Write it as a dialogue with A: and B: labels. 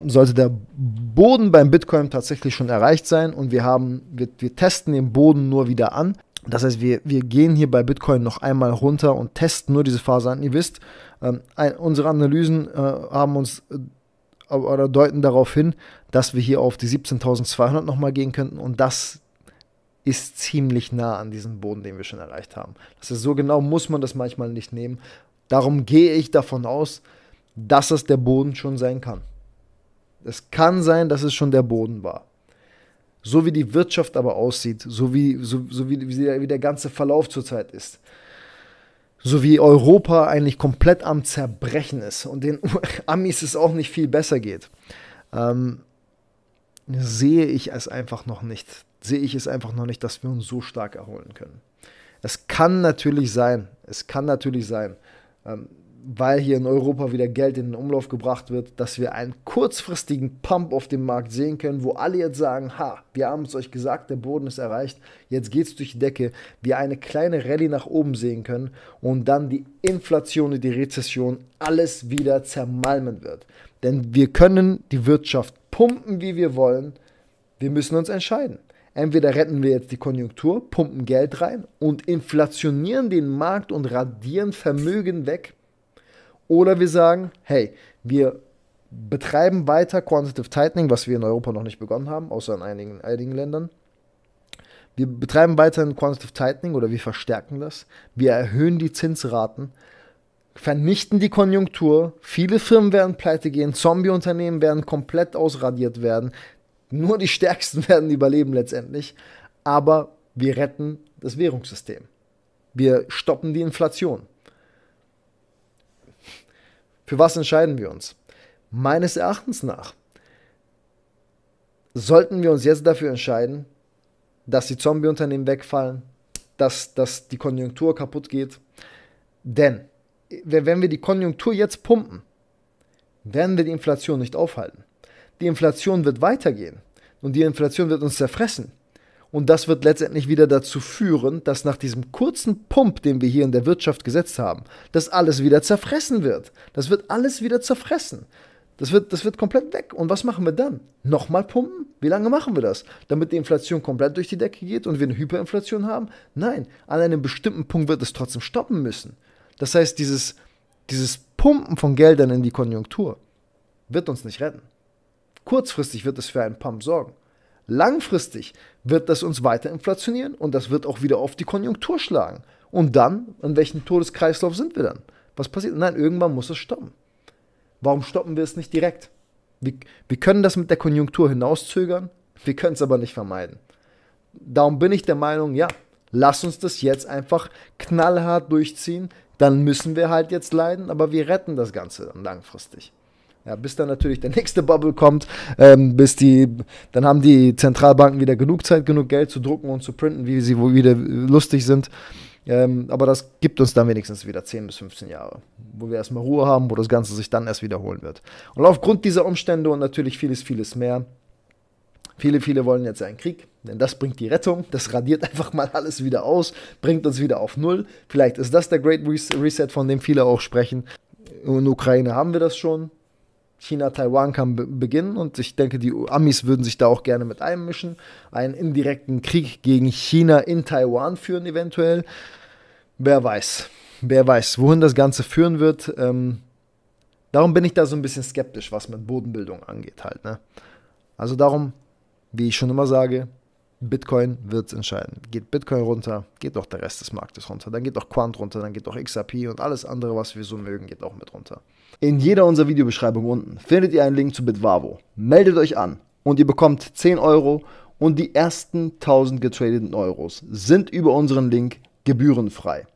A: sollte der Boden beim Bitcoin tatsächlich schon erreicht sein und wir haben, wir, wir testen den Boden nur wieder an. Das heißt, wir, wir gehen hier bei Bitcoin noch einmal runter und testen nur diese Phase an. Ihr wisst, ähm, ein, unsere Analysen äh, haben uns äh, oder deuten darauf hin, dass wir hier auf die 17.200 nochmal gehen könnten und das ist ziemlich nah an diesem Boden, den wir schon erreicht haben. Das ist so genau, muss man das manchmal nicht nehmen. Darum gehe ich davon aus, dass es der Boden schon sein kann. Es kann sein, dass es schon der Boden war. So wie die Wirtschaft aber aussieht, so wie, so, so wie, wie, der, wie der ganze Verlauf zurzeit ist, so wie Europa eigentlich komplett am Zerbrechen ist und den Amis es auch nicht viel besser geht, ähm, sehe ich es einfach noch nicht. Sehe ich es einfach noch nicht, dass wir uns so stark erholen können. Es kann natürlich sein, es kann natürlich sein. Ähm, weil hier in Europa wieder Geld in den Umlauf gebracht wird, dass wir einen kurzfristigen Pump auf dem Markt sehen können, wo alle jetzt sagen, ha, wir haben es euch gesagt, der Boden ist erreicht, jetzt geht es durch die Decke, wir eine kleine Rallye nach oben sehen können und dann die Inflation und die Rezession alles wieder zermalmen wird. Denn wir können die Wirtschaft pumpen, wie wir wollen, wir müssen uns entscheiden. Entweder retten wir jetzt die Konjunktur, pumpen Geld rein und inflationieren den Markt und radieren Vermögen weg, oder wir sagen, hey, wir betreiben weiter Quantitative Tightening, was wir in Europa noch nicht begonnen haben, außer in einigen, einigen Ländern. Wir betreiben weiterhin Quantitative Tightening oder wir verstärken das. Wir erhöhen die Zinsraten, vernichten die Konjunktur. Viele Firmen werden pleite gehen, Zombie-Unternehmen werden komplett ausradiert werden. Nur die Stärksten werden überleben letztendlich. Aber wir retten das Währungssystem. Wir stoppen die Inflation. Für was entscheiden wir uns? Meines Erachtens nach sollten wir uns jetzt dafür entscheiden, dass die Zombieunternehmen wegfallen, dass, dass die Konjunktur kaputt geht. Denn wenn wir die Konjunktur jetzt pumpen, werden wir die Inflation nicht aufhalten. Die Inflation wird weitergehen und die Inflation wird uns zerfressen. Und das wird letztendlich wieder dazu führen, dass nach diesem kurzen Pump, den wir hier in der Wirtschaft gesetzt haben, das alles wieder zerfressen wird. Das wird alles wieder zerfressen. Das wird, das wird komplett weg. Und was machen wir dann? Nochmal pumpen? Wie lange machen wir das? Damit die Inflation komplett durch die Decke geht und wir eine Hyperinflation haben? Nein, an einem bestimmten Punkt wird es trotzdem stoppen müssen. Das heißt, dieses, dieses Pumpen von Geldern in die Konjunktur wird uns nicht retten. Kurzfristig wird es für einen Pump sorgen. Langfristig wird das uns weiter inflationieren und das wird auch wieder auf die Konjunktur schlagen. Und dann, in welchem Todeskreislauf sind wir dann? Was passiert? Nein, irgendwann muss es stoppen. Warum stoppen wir es nicht direkt? Wir, wir können das mit der Konjunktur hinauszögern, wir können es aber nicht vermeiden. Darum bin ich der Meinung, ja, lass uns das jetzt einfach knallhart durchziehen, dann müssen wir halt jetzt leiden, aber wir retten das Ganze dann langfristig. Ja, bis dann natürlich der nächste Bubble kommt, ähm, bis die, dann haben die Zentralbanken wieder genug Zeit, genug Geld zu drucken und zu printen, wie sie wohl wieder lustig sind. Ähm, aber das gibt uns dann wenigstens wieder 10 bis 15 Jahre, wo wir erstmal Ruhe haben, wo das Ganze sich dann erst wiederholen wird. Und aufgrund dieser Umstände und natürlich vieles, vieles mehr, viele, viele wollen jetzt einen Krieg, denn das bringt die Rettung, das radiert einfach mal alles wieder aus, bringt uns wieder auf Null. Vielleicht ist das der Great Reset, von dem viele auch sprechen. In Ukraine haben wir das schon, china taiwan kann beginnen und ich denke, die Amis würden sich da auch gerne mit einmischen, einen indirekten Krieg gegen China in Taiwan führen eventuell. Wer weiß, wer weiß, wohin das Ganze führen wird. Ähm, darum bin ich da so ein bisschen skeptisch, was mit Bodenbildung angeht halt. Ne? Also darum, wie ich schon immer sage, Bitcoin wird es entscheiden. Geht Bitcoin runter, geht auch der Rest des Marktes runter. Dann geht auch Quant runter, dann geht auch XRP und alles andere, was wir so mögen, geht auch mit runter. In jeder unserer Videobeschreibung unten findet ihr einen Link zu Bitwavo. Meldet euch an und ihr bekommt 10 Euro und die ersten 1000 getradeten Euros sind über unseren Link gebührenfrei.